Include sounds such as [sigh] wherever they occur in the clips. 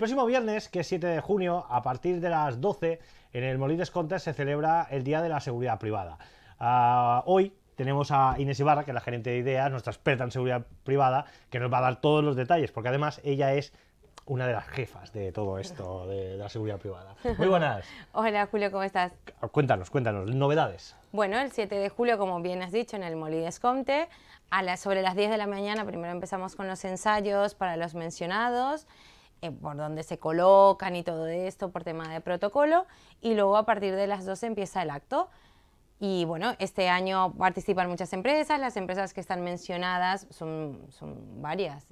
El próximo viernes, que es 7 de junio, a partir de las 12, en el Molides Conte se celebra el Día de la Seguridad Privada. Ah, hoy tenemos a Inés Ibarra, que es la gerente de ideas, nuestra experta en seguridad privada, que nos va a dar todos los detalles, porque además ella es una de las jefas de todo esto, de, la seguridad privada. Muy buenas. [laughs] Hola Julio, ¿cómo estás? Cuéntanos, cuéntanos, novedades. Bueno, el 7 de julio, como bien has dicho, en el Molí Conte, a sobre las 10 de la mañana primero empezamos con los ensayos para los mencionados eh, por dónde se colocan y todo esto por tema de protocolo. Y luego a partir de las 12 empieza el acto. Y bueno, este año participan muchas empresas, las empresas que están mencionadas son, son varias,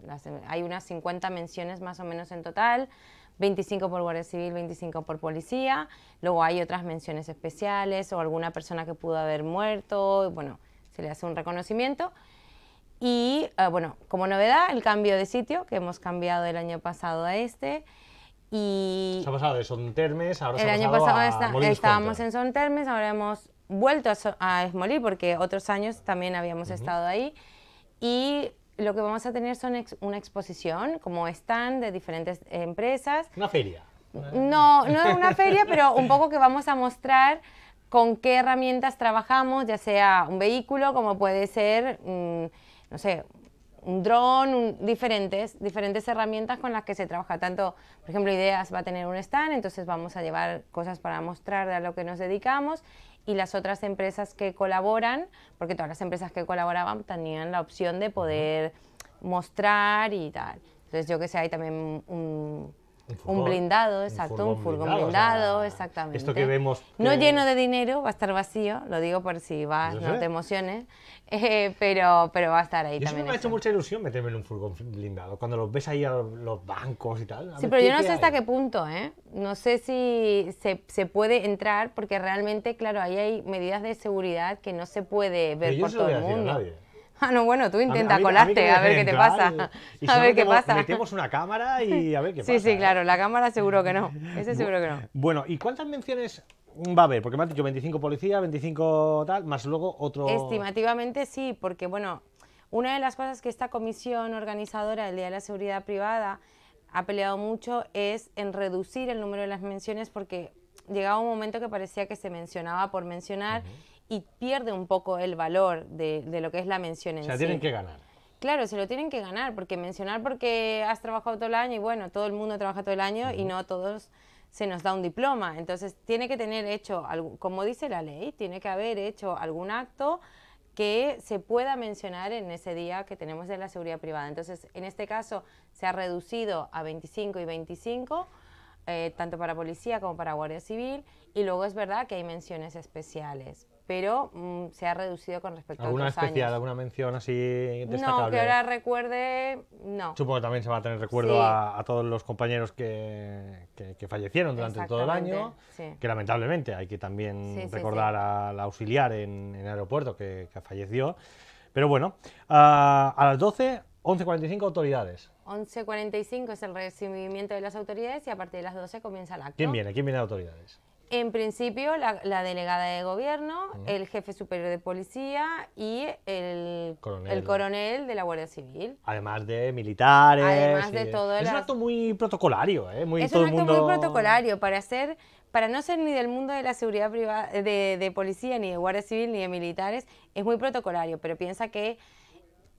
hay unas 50 menciones más o menos en total, 25 por Guardia Civil, 25 por Policía, luego hay otras menciones especiales o alguna persona que pudo haber muerto, bueno, se le hace un reconocimiento. Y eh, bueno, como novedad, el cambio de sitio, que hemos cambiado el año pasado a este. Y se ha pasado de Termes, ahora El se ha año pasado estábamos en Son Termes, ahora hemos vuelto a, Esmolí, porque otros años también habíamos estado ahí. Y lo que vamos a tener son una exposición, como stand de diferentes empresas. Una feria. No, no es una feria, pero un poco que vamos a mostrar con qué herramientas trabajamos, ya sea un vehículo, como puede ser... Mm, no sé, un dron, diferentes, diferentes herramientas con las que se trabaja. Tanto, por ejemplo, Ideas va a tener un stand, entonces vamos a llevar cosas para mostrar de a lo que nos dedicamos y las otras empresas que colaboran, porque todas las empresas que colaboraban tenían la opción de poder mostrar y tal. Entonces yo que sé, hay también un un, blindado, exacto, un furgón, blindado, exactamente. Esto que vemos. No lleno de dinero, va a estar vacío, lo digo por si vas, no, te emociones, [laughs] eh, pero, pero va a estar ahí yo también. me ha hecho mucha ilusión meterme en un furgón blindado, cuando los ves ahí a los bancos y tal. Sí, pero yo no sé hasta qué punto, ¿eh? No sé si se, puede entrar, porque realmente, claro, ahí hay medidas de seguridad que no se puede ver por todo el mundo. nadie. [laughs] Ah, no, bueno, tú intenta colarte, a, ver qué te pasa. Eh, [laughs] a ver qué pasa. Metemos una cámara y [laughs] a ver qué pasa. Sí, sí, claro, la cámara seguro que no. seguro que no. Bueno, ¿y cuántas menciones va a haber? Porque me has dicho 25 policías, 25 tal, más luego otro... Estimativamente sí, porque bueno, una de las cosas que esta comisión organizadora del Día de la Seguridad Privada ha peleado mucho es en reducir el número de las menciones porque llegaba un momento que parecía que se mencionaba por mencionar y pierde un poco el valor de, lo que es la mención en sí. O sea, tienen que ganar. Claro, se lo tienen que ganar, porque mencionar porque has trabajado todo el año y bueno, todo el mundo trabaja todo el año y no todos se nos da un diploma. Entonces, tiene que tener hecho, como dice la ley, tiene que haber hecho algún acto que se pueda mencionar en ese día que tenemos de la seguridad privada. Entonces, en este caso, se ha reducido a 25 y 25. Eh, tanto para policía como para guardia civil, y luego es verdad que hay menciones especiales, pero mm, se ha reducido con respecto a alguna especial, años. ¿Alguna mención así destacable? No, que ahora recuerde, no. Supongo que también se va a tener recuerdo a, todos los compañeros que, que, fallecieron durante todo el año, que lamentablemente hay que también recordar al auxiliar en, el aeropuerto que, falleció. Pero bueno, ah, a las 12, 11.45 autoridades. 11.45 es el recibimiento de las autoridades y a partir de las 12 comienza el acto. ¿Quién viene? ¿Quién viene de autoridades? En principio, la, delegada de gobierno, el jefe superior de policía y el coronel. de la Guardia Civil. Además de militares. de todo. Es un acto muy protocolario, ¿eh? es un acto muy protocolario para ser, para no ser ni del mundo de la seguridad privada, de, de policía, ni de Guardia Civil, ni de militares, es muy protocolario. Pero piensa que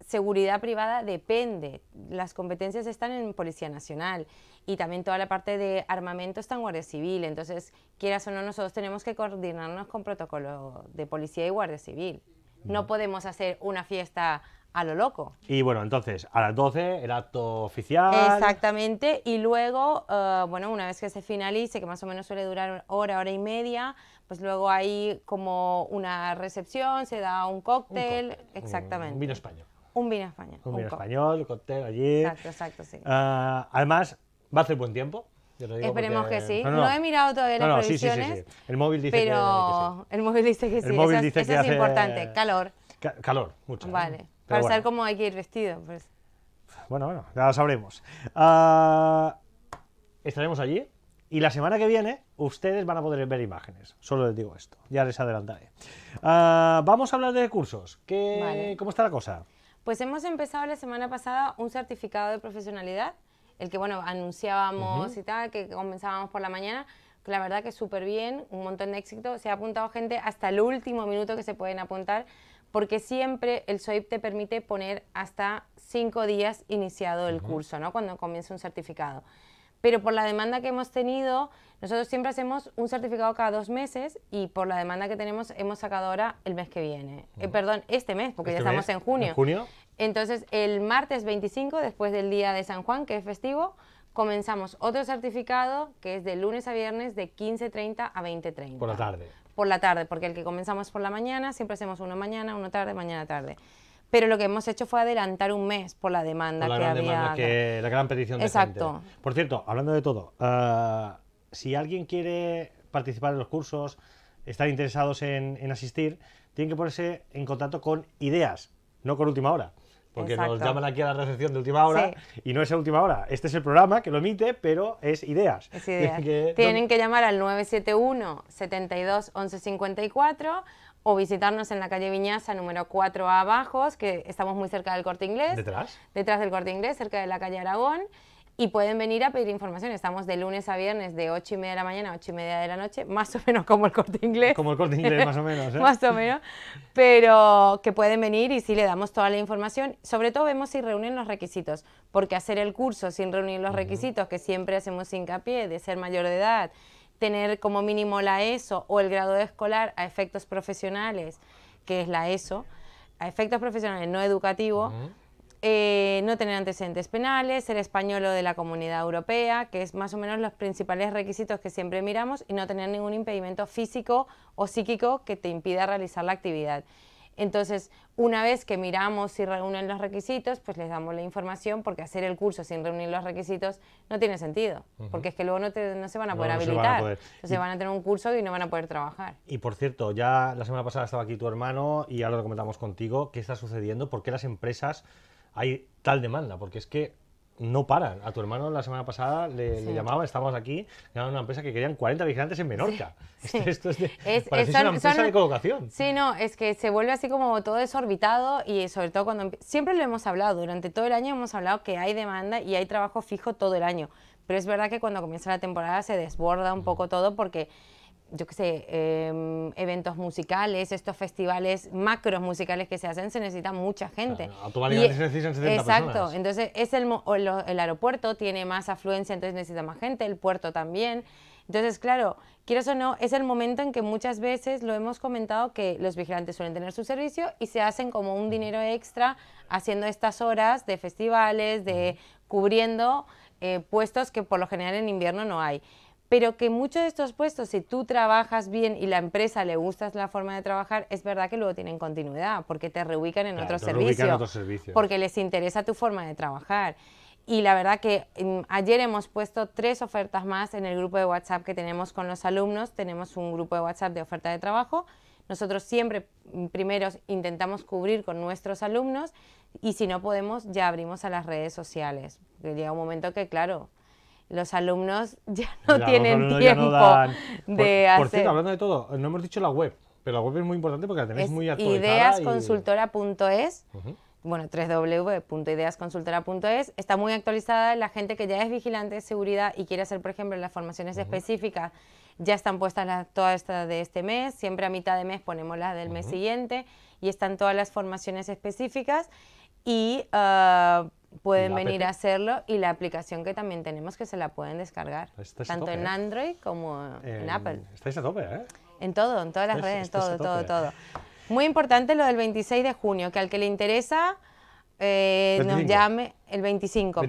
seguridad privada depende. Las competencias están en Policía Nacional y también toda la parte de armamento está en Guardia Civil. Entonces, quieras o no, nosotros tenemos que coordinarnos con protocolo de policía y Guardia Civil. No podemos hacer una fiesta a lo loco. Y bueno, entonces, a las 12 el acto oficial. Exactamente, y luego, eh, bueno, una vez que se finalice, que más o menos suele durar hora, hora y media, pues luego hay como una recepción, se da un cóctel, un cóctel exactamente. Un vino español. Un vino español. Un, vino español, español, cóctel allí. Exacto, exacto, sí. Ah, además, va a hacer buen tiempo. Esperemos que sí. No, he mirado todavía las no, Sí, sí, sí, el móvil dice que, sí. sí. El móvil dice que sí. El móvil eso, dice eso es importante. Calor. calor, mucho. ¿eh? Vale. Para saber cómo hay que ir vestido. Pues. Bueno, bueno, ya lo sabremos. Ah, estaremos allí. Y la semana que viene ustedes van a poder ver imágenes. Solo les digo esto. Ya les adelantaré. Ah, vamos a hablar de cursos. ¿Cómo está la cosa? Pues hemos empezado la semana pasada un certificado de profesionalidad, el que, bueno, anunciábamos y tal, que comenzábamos por la mañana, la verdad que súper bien, un montón de éxito. Se ha apuntado gente hasta el último minuto que se pueden apuntar, porque siempre el SOIP te permite poner hasta cinco días iniciado el curso, ¿no? Cuando comienza un certificado pero por la demanda que hemos tenido, nosotros siempre hacemos un certificado cada dos meses y por la demanda que tenemos hemos sacado ahora el mes que viene. Eh, perdón, este mes, porque ¿Este ya estamos en junio. ¿En junio? Entonces, el martes 25, después del día de San Juan, que es festivo, comenzamos otro certificado que es de lunes a viernes de 15.30 a 20.30. Por la tarde. Por la tarde, porque el que comenzamos por la mañana, siempre hacemos uno mañana, uno tarde, mañana tarde pero lo que hemos hecho fue adelantar un mes por la demanda que había. la gran petición de Exacto. Por cierto, hablando de todo, ah, si alguien quiere participar en los cursos, estar interesados en, asistir, tienen que ponerse en contacto con ideas, no con última hora. Porque nos llaman aquí a la recepción de última hora y no es a última hora. Este es el programa que lo emite, pero es ideas. Es ideas. [laughs] tienen que llamar al 971 72 11 54 o visitarnos en la calle Viñaza, número 4 a Bajos, que estamos muy cerca del Corte Inglés. ¿Detrás? Detrás del Corte Inglés, cerca de la calle Aragón. Y pueden venir a pedir información. Estamos de lunes a viernes de 8 y media de la mañana a 8 y media de la noche, más o menos como el corte inglés. Como el corte inglés, más o menos. ¿eh? [laughs] más o menos. Pero que pueden venir y sí le damos toda la información. Sobre todo vemos si reúnen los requisitos, porque hacer el curso sin reunir los requisitos, que siempre hacemos hincapié, de ser mayor de edad, tener como mínimo la ESO o el grado escolar a efectos profesionales, que es la ESO, a efectos profesionales no educativos, eh, no tener antecedentes penales, ser español o de la comunidad europea, que es más o menos los principales requisitos que siempre miramos, y no tener ningún impedimento físico o psíquico que te impida realizar la actividad. Entonces, una vez que miramos si reúnen los requisitos, pues les damos la información, porque hacer el curso sin reunir los requisitos no tiene sentido, porque es que luego no, se van a poder habilitar. Se van a van a tener un curso y no van a poder trabajar. Y por cierto, ya la semana pasada estaba aquí tu hermano y ahora lo comentamos contigo. ¿Qué está sucediendo? ¿Por qué las empresas hay tal demanda? Porque es que no paran. A tu hermano la semana pasada le, llamaba, estábamos aquí, era una empresa que querían 40 vigilantes en Menorca. [laughs] esto, es, de, una empresa de colocación. Sí, no, es que se vuelve así como todo desorbitado y sobre todo cuando... Siempre lo hemos hablado, durante todo el año hemos hablado que hay demanda y hay trabajo fijo todo el año. Pero es verdad que cuando comienza la temporada se desborda un mm. poco todo porque yo qué sé, em, eventos musicales, estos festivales macros musicales que se hacen, se necesita mucha gente. automáticamente se necesitan exacto, entonces es el, el aeropuerto tiene más afluencia, entonces necesita más gente, el puerto también. Entonces, claro, quieres o no, es el momento en que muchas veces lo hemos comentado que los vigilantes suelen tener su servicio y se hacen como un dinero extra haciendo estas horas de festivales, de cubriendo eh, puestos que por lo general en invierno no hay pero que muchos de estos puestos, si tú trabajas bien y la empresa le gusta la forma de trabajar, es verdad que luego tienen continuidad, porque te reubican en, otros servicios porque les interesa tu forma de trabajar. Y la verdad que mm, ayer hemos puesto tres ofertas más en el grupo de WhatsApp que tenemos con los alumnos. Tenemos un grupo de WhatsApp de oferta de trabajo. Nosotros siempre mm, primero intentamos cubrir con nuestros alumnos y si no podemos ya abrimos a las redes sociales. Llega un momento que, claro, los [laughs] alumnos ya no tienen tiempo de hacer... Por cierto, hablando de todo, no hemos dicho la web, pero la web es muy importante porque la tenéis muy actualizada. Ideasconsultora.es, bueno, www.ideasconsultora.es, está muy actualizada, la gente que ya es vigilante de seguridad y quiere hacer, por ejemplo, las formaciones específicas, ya están puestas todas estas de este mes, siempre a mitad de mes ponemos las del mes siguiente y están todas las formaciones específicas y... Ah, pueden venir a hacerlo y la aplicación que también tenemos que se la pueden descargar, tanto en ¿eh? Android como en Apple. Estáis a tope, ¿eh? En todo, en todas las redes, en todo, todo, todo. Muy importante lo del 26 de junio, que al que le interesa eh, nos llame el 25,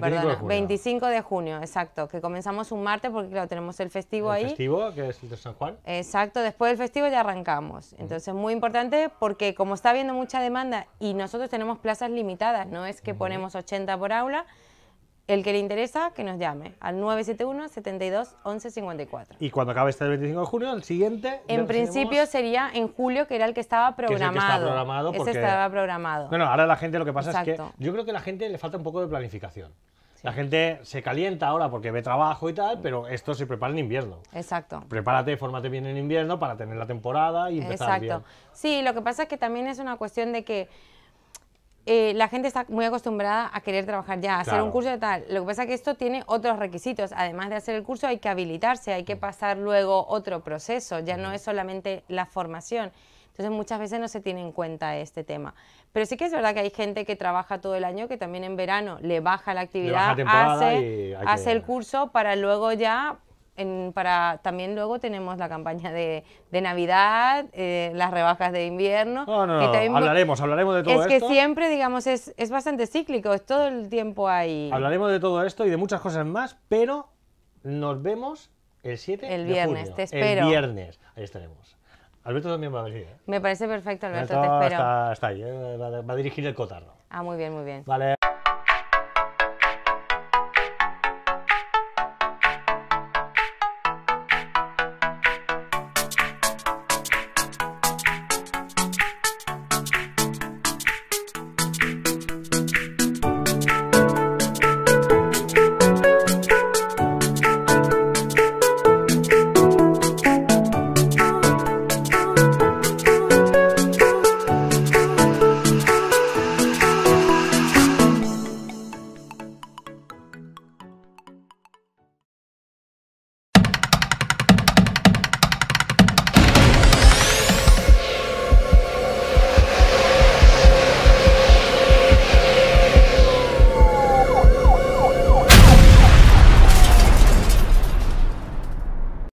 25 de junio, exacto, que comenzamos un martes porque claro, tenemos el festivo el ahí. festivo, que es el de San Juan. Exacto, después del festivo ya arrancamos. Entonces, muy importante porque como está habiendo mucha demanda y nosotros tenemos plazas limitadas, no es que ponemos 80 por aula, el que le interesa, que nos llame al 971 72 11 54. Y cuando acabe este 25 de junio, el siguiente. En principio sería en julio, que era el que estaba programado. Que estaba programado Ese estaba programado. Bueno, ahora la gente lo que pasa es que yo creo que a la gente le falta un poco de planificación. La gente se calienta ahora porque ve trabajo y tal, pero esto se prepara en invierno. Exacto. Prepárate, fórmate bien en invierno para tener la temporada y empezar Exacto. Sí, lo que pasa es que también es una cuestión de que eh, la gente está muy acostumbrada a querer trabajar ya, hacer un curso de tal. Lo que pasa es que esto tiene otros requisitos. Además de hacer el curso hay que habilitarse, hay que mm. pasar luego otro proceso, ya no es solamente la formación. Entonces muchas veces no se tiene en cuenta este tema. Pero sí que es verdad que hay gente que trabaja todo el año, que también en verano le baja la actividad, hace, hace el curso para luego ya para, también luego tenemos la campaña de, de Navidad, eh, las rebajas de invierno. No, hablaremos, hablaremos de todo esto. Es que siempre, digamos, es, bastante cíclico, es todo el tiempo ahí. Hablaremos de todo esto y de muchas cosas más, pero nos vemos el 7 El viernes, te espero. El viernes, ahí estaremos. Alberto también va a venir. ¿eh? Me parece perfecto, Alberto, te espero. Está, ahí, ¿eh? va, va a dirigir el cotarro. Ah, muy bien, muy bien. Vale.